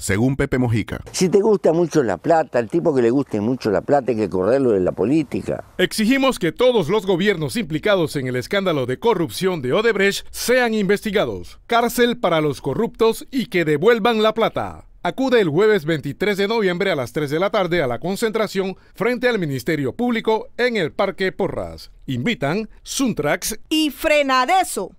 Según Pepe Mojica. Si te gusta mucho la plata, al tipo que le guste mucho la plata hay que correrlo de la política. Exigimos que todos los gobiernos implicados en el escándalo de corrupción de Odebrecht sean investigados. Cárcel para los corruptos y que devuelvan la plata. Acude el jueves 23 de noviembre a las 3 de la tarde a la concentración frente al Ministerio Público en el Parque Porras. Invitan Suntrax y Frenadeso.